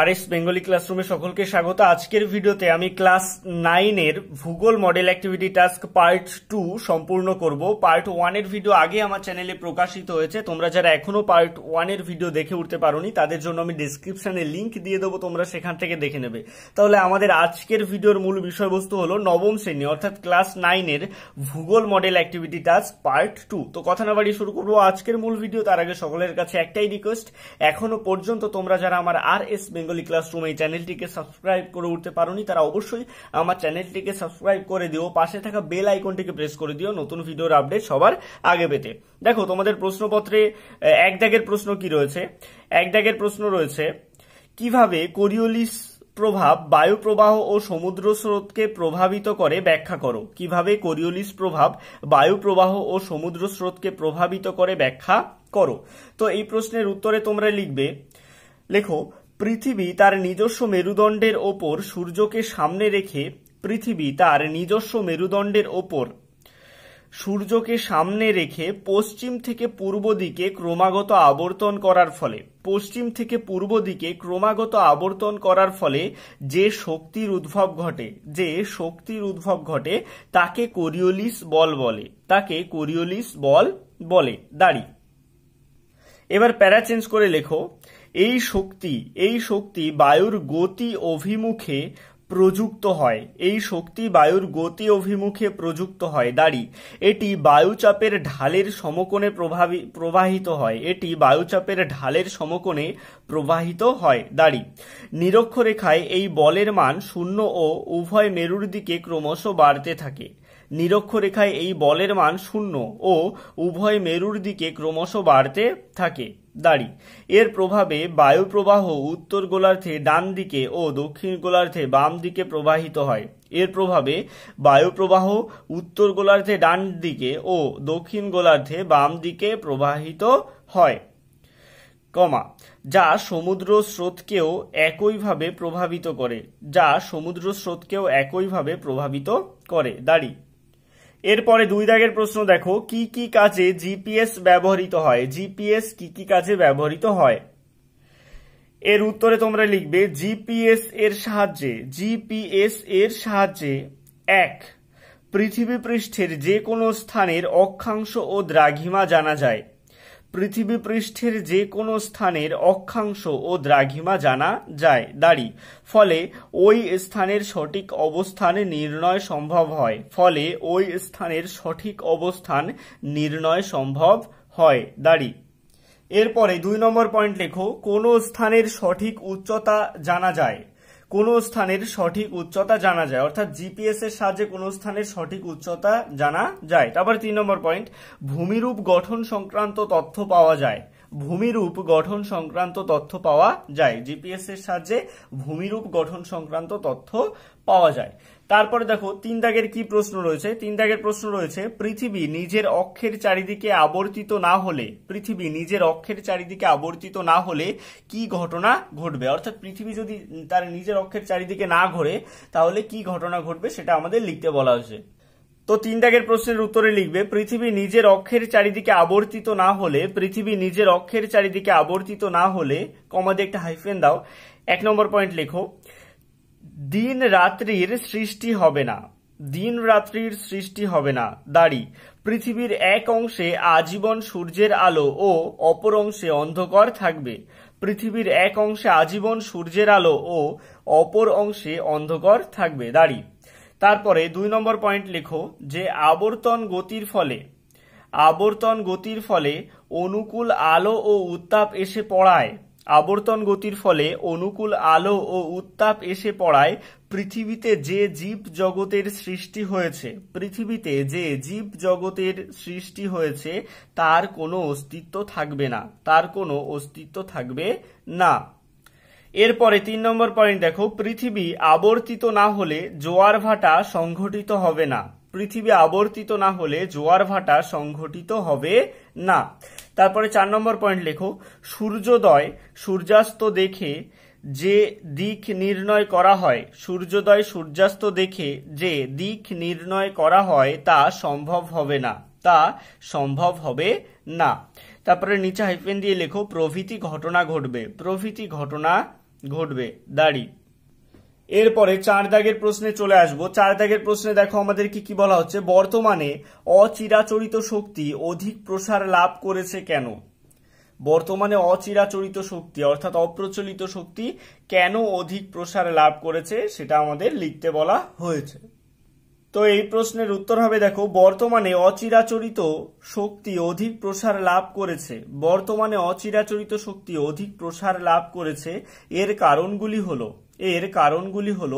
আর S Bengali ক্লাসরুমে সকলকে স্বাগত আজকের ভিডিওতে আমি ক্লাস নাইনের ভূগোল model activity task part two সম্পূর্ণ করব পার্ট ওয়ানের ভিডিও আগে আমার চ্যানেলে প্রকাশিত হয়েছে তোমরা যারা এখনও পার্ট ওয়ানের ভিডিও দেখে উঠতে পারোনি তাদের জন্য আমি ডিসক্রিপশানে লিঙ্ক দিয়ে দেবো তোমরা সেখান থেকে দেখে নেবে তাহলে আমাদের আজকের ভিডিওর মূল বিষয়বস্তু হলো নবম শ্রেণী অর্থাৎ ক্লাস নাইনের ভূগোল model activity task part two তো কথা না বাড়িয়ে শুরু করবো আজকের মূল ভিডিও তার আগে সকলের কাছে একটাই রিকোয়েস্ট এখনও পর্যন্ত তোমরা যারা আমার আর এস বেঙ্গলি ক্লাসরুম এই চ্যানেলটিকে সাবস্ক্রাইব করে উঠতে নি তারা অবশ্যই আমার চ্যানেলটিকে সাবস্ক্রাইব করে দিও পাশে থাকা বেল আইকনটিকে প্রেস করে দিও নতুন ভিডিওর আপডেট সবার আগে পেতে দেখো তোমাদের প্রশ্নপত্রে এক দাগের প্রশ্ন কি রয়েছে এক দাগের প্রশ্ন রয়েছে কিভাবে কোরিওলিস প্রভাব বায়ু প্রবাহ ও সমুদ্র স্রোতকে প্রভাবিত করে ব্যাখ্যা করো কিভাবে কোরিওলিস প্রভাব বায়ু প্রবাহ ও সমুদ্র স্রোতকে প্রভাবিত করে ব্যাখ্যা করো তো এই প্রশ্নের উত্তরে তোমরা লিখবে লেখো পৃথিবী তার নিজস্ব মেরুদণ্ডের ওপর সূর্যকে সামনে রেখে পৃথিবী তার নিজস্ব মেরুদণ্ডের ওপর সূর্যকে সামনে রেখে পশ্চিম থেকে পূর্ব দিকে ক্রমাগত আবর্তন করার ফলে পশ্চিম থেকে পূর্ব দিকে ক্রমাগত আবর্তন করার ফলে যে শক্তির উদ্ভব ঘটে যে শক্তির উদ্ভব ঘটে তাকে কোরিওলিস বল বলে তাকে কোরিওলিস বল বলে দাড়ি এবার প্যারা চেঞ্জ করে লেখো এই শক্তি এই শক্তি বায়ুর গতি অভিমুখে প্রযুক্ত হয় এই শক্তি বায়ুর গতি অভিমুখে প্রযুক্ত হয় দাড়ি এটি বায়ুচাপের ঢালের সমকোণে প্রবাহিত হয় এটি বায়ুচাপের ঢালের সমকোণে প্রবাহিত হয় দাড়ি নিরক্ষরেখায় এই বলের মান শূন্য ও উভয় মেরুর দিকে ক্রমশ বাড়তে থাকে নিরক্ষরেখায় এই বলের মান শূন্য ও উভয় মেরুর দিকে ক্রমশ বাড়তে থাকে দাড়ি এর প্রভাবে বায়ুপ্রবাহ উত্তর গোলার্ধে ডান দিকে ও দক্ষিণ গোলার্ধে বাম দিকে প্রবাহিত হয় এর প্রভাবে বায়ুপ্রবাহ উত্তর গোলার্ধে ডান দিকে ও দক্ষিণ গোলার্ধে বাম দিকে প্রবাহিত হয় কমা যা সমুদ্র স্রোতকেও একইভাবে প্রভাবিত করে যা সমুদ্র স্রোতকেও একইভাবে প্রভাবিত করে দাড়ি এরপরে দুই দাগের প্রশ্ন দেখো কি কি কাজে জিপিএস ব্যবহৃত হয় জিপিএস কি কি কাজে ব্যবহৃত হয় এর উত্তরে তোমরা লিখবে জিপিএস এর সাহায্যে জিপিএস এর সাহায্যে এক পৃথিবী পৃষ্ঠের যে কোনো স্থানের অক্ষাংশ ও দ্রাঘিমা জানা যায় পৃথিবী পৃষ্ঠের যে কোনো স্থানের অক্ষাংশ ও দ্রাঘিমা জানা যায় দাড়ি ফলে ওই স্থানের সঠিক অবস্থান নির্ণয় সম্ভব হয় ফলে ওই স্থানের সঠিক অবস্থান নির্ণয় সম্ভব হয় দাড়ি এরপরে দুই নম্বর পয়েন্ট লেখো কোনো স্থানের সঠিক উচ্চতা জানা যায় কোনো স্থানের সঠিক উচ্চতা জানা যায় অর্থাৎ জিপিএস এর সাহায্যে কোনো স্থানের সঠিক উচ্চতা জানা যায় তারপর তিন নম্বর পয়েন্ট ভূমিরূপ গঠন সংক্রান্ত তথ্য পাওয়া যায় ভূমিরূপ গঠন সংক্রান্ত তথ্য পাওয়া যায় জিপিএস এর সাহায্যে ভূমিরূপ গঠন সংক্রান্ত তথ্য পাওয়া যায় তারপরে দেখো তিন দাগের কি প্রশ্ন রয়েছে তিন দাগের প্রশ্ন রয়েছে পৃথিবী নিজের অক্ষের চারিদিকে আবর্তিত না হলে পৃথিবী নিজের অক্ষের চারিদিকে আবর্তিত না হলে কি ঘটনা ঘটবে অর্থাৎ পৃথিবী যদি তার নিজের অক্ষের চারিদিকে না ঘোরে তাহলে কি ঘটনা ঘটবে সেটা আমাদের লিখতে বলা হয়েছে তো তিন দাগের প্রশ্নের উত্তরে লিখবে পৃথিবী নিজের অক্ষের চারিদিকে আবর্তিত না হলে পৃথিবী নিজের অক্ষের চারিদিকে আবর্তিত না হলে কমাদে একটা হাইফেন দাও এক নম্বর পয়েন্ট লেখো দিন রাত্রির সৃষ্টি হবে না দিন রাত্রির সৃষ্টি হবে না দাড়ি পৃথিবীর এক অংশে আজীবন সূর্যের আলো ও অপর অংশে অন্ধকার থাকবে পৃথিবীর এক অংশে আজীবন সূর্যের আলো ও অপর অংশে অন্ধকার থাকবে দাঁড়িয়ে তারপরে দুই নম্বর পয়েন্ট লেখো যে আবর্তন গতির ফলে আবর্তন গতির ফলে অনুকূল আলো ও উত্তাপ এসে পড়ায় আবর্তন গতির ফলে অনুকূল আলো ও উত্তাপ এসে পড়ায় পৃথিবীতে যে জীব জগতের সৃষ্টি হয়েছে পৃথিবীতে যে জীব জগতের সৃষ্টি হয়েছে তার কোনো অস্তিত্ব থাকবে না তার কোনো অস্তিত্ব থাকবে না এরপরে তিন নম্বর পয়েন্ট দেখো পৃথিবী আবর্তিত না হলে জোয়ার ভাটা সংঘটিত হবে না পৃথিবী আবর্তিত না হলে জোয়ার ভাটা সংঘটিত হবে না তারপরে চার নম্বর পয়েন্ট লেখো সূর্যোদয় সূর্যাস্ত দেখে যে দিক নির্ণয় করা হয় সূর্যোদয় সূর্যাস্ত দেখে যে দিক নির্ণয় করা হয় তা সম্ভব হবে না তা সম্ভব হবে না তারপরে নিচে হাইফেন দিয়ে লেখো প্রভৃতি ঘটনা ঘটবে প্রভৃতি ঘটনা ঘটবে দাড়ি এরপরে চার দাগের প্রশ্নে চলে আসব চার দাগের প্রশ্নে দেখো আমাদেরকে কি বলা হচ্ছে বর্তমানে অচিরাচরিত শক্তি অধিক প্রসার লাভ করেছে কেন বর্তমানে অচিরাচরিত শক্তি অর্থাৎ অপ্রচলিত শক্তি কেন অধিক প্রসার লাভ করেছে সেটা আমাদের লিখতে বলা হয়েছে তো এই প্রশ্নের উত্তর হবে দেখো বর্তমানে অচিরাচরিত শক্তি অধিক প্রসার লাভ করেছে বর্তমানে অচিরাচরিত শক্তি অধিক প্রসার লাভ করেছে এর কারণগুলি হল এর কারণগুলি হল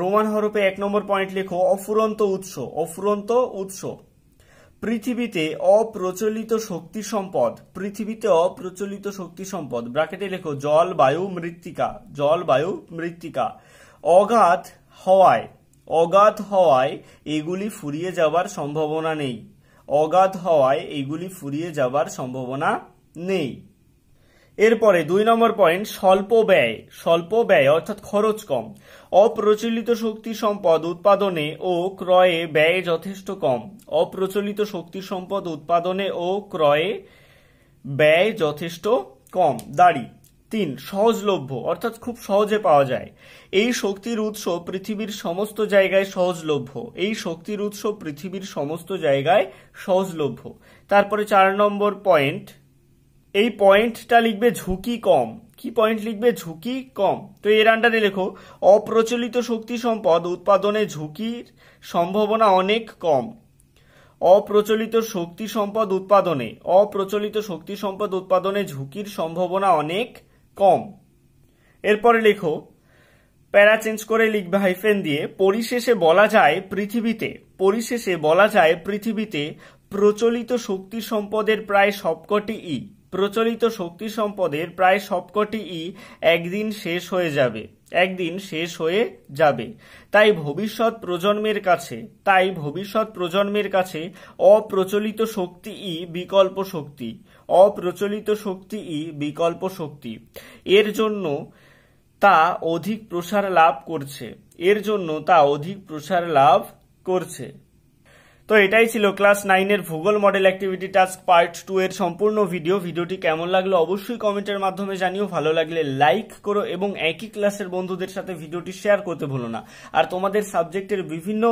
রোমান হরপে এক নম্বর পয়েন্ট লেখো অফুরন্ত উৎস অফুরন্ত উৎস পৃথিবীতে অপ্রচলিত শক্তি সম্পদ পৃথিবীতে অপ্রচলিত শক্তি সম্পদ ব্রাকেটে লেখো জল বায়ু মৃত্তিকা জল বায়ু মৃত্তিকা অগাধ হওয়ায় অগাধ হওয়ায় এগুলি ফুরিয়ে যাবার সম্ভাবনা নেই অগাধ হওয়ায় এগুলি ফুরিয়ে যাবার সম্ভাবনা নেই এরপরে দুই নম্বর পয়েন্ট স্বল্প ব্যয় স্বল্প ব্যয় অর্থাৎ খরচ কম অপ্রচলিত শক্তি সম্পদ উৎপাদনে ও ক্রয়ে ব্যয় যথেষ্ট কম অপ্রচলিত শক্তি সম্পদ উৎপাদনে ও ক্রয়ে ব্যয় যথেষ্ট কম দাঁড়ি তিন সহজলভ্য অর্থাৎ খুব সহজে পাওয়া যায় এই শক্তির উৎস পৃথিবীর সমস্ত জায়গায় সহজলভ্য এই শক্তির উৎস পৃথিবীর সমস্ত জায়গায় সহজলভ্য তারপরে চার নম্বর পয়েন্ট এই পয়েন্টটা লিখবে ঝুঁকি কম কি পয়েন্ট লিখবে ঝুঁকি কম তো এর আন্ডারে লেখো অপ্রচলিত শক্তি সম্পদ উৎপাদনে ঝুঁকির সম্ভাবনা অনেক কম অপ্রচলিত শক্তি সম্পদ উৎপাদনে অপ্রচলিত শক্তি সম্পদ উৎপাদনে ঝুঁকির সম্ভাবনা অনেক কম এরপরে লেখো প্যারা চেঞ্জ করে লিখবে হাইফেন দিয়ে পরিশেষে বলা যায় পৃথিবীতে পরিশেষে বলা যায় পৃথিবীতে প্রচলিত শক্তি সম্পদের প্রায় সবকটি ই প্রচলিত শক্তি সম্পদের প্রায় সবকটি ই একদিন শেষ হয়ে যাবে একদিন শেষ হয়ে যাবে তাই ভবিষ্যৎ প্রজন্মের কাছে তাই ভবিষ্যৎ প্রজন্মের কাছে অপ্রচলিত শক্তি ই বিকল্প শক্তি অপ্রচলিত শক্তিই বিকল্প শক্তি এর জন্য তা অধিক প্রসার লাভ করছে এর জন্য তা অধিক প্রসার লাভ করছে তো এটাই ছিল ক্লাস নাইনের ভূগোল model activity task part two এর সম্পূর্ণ ভিডিও ভিডিওটি কেমন লাগলো অবশ্যই কমেন্টের মাধ্যমে জানিও ভালো লাগলে লাইক করো এবং একই ক্লাসের বন্ধুদের সাথে ভিডিওটি শেয়ার করতে ভুলো না আর তোমাদের সাবজেক্টের বিভিন্ন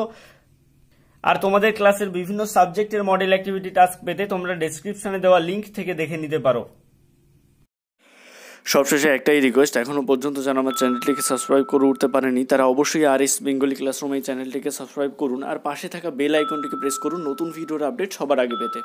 আর তোমাদের ক্লাসের বিভিন্ন সাবজেক্টের মডেল অ্যাক্টিভিটি টাস্ক পেতে তোমরা ডেসক্রিপশনে দেওয়া লিঙ্ক থেকে দেখে নিতে পারো সবশেষে একটাই রিকোয়েস্ট এখনও পর্যন্ত যারা আমার চ্যানেলটিকে সাবস্ক্রাইব করে উঠতে পারেনি তারা অবশ্যই আর এস বেঙ্গলি ক্লাসরুম এই চ্যানেলটিকে সাবস্ক্রাইব করুন আর পাশে থাকা বেল আইকনটিকে প্রেস করুন নতুন ভিডিওর আপডেট সবার আগে পেতে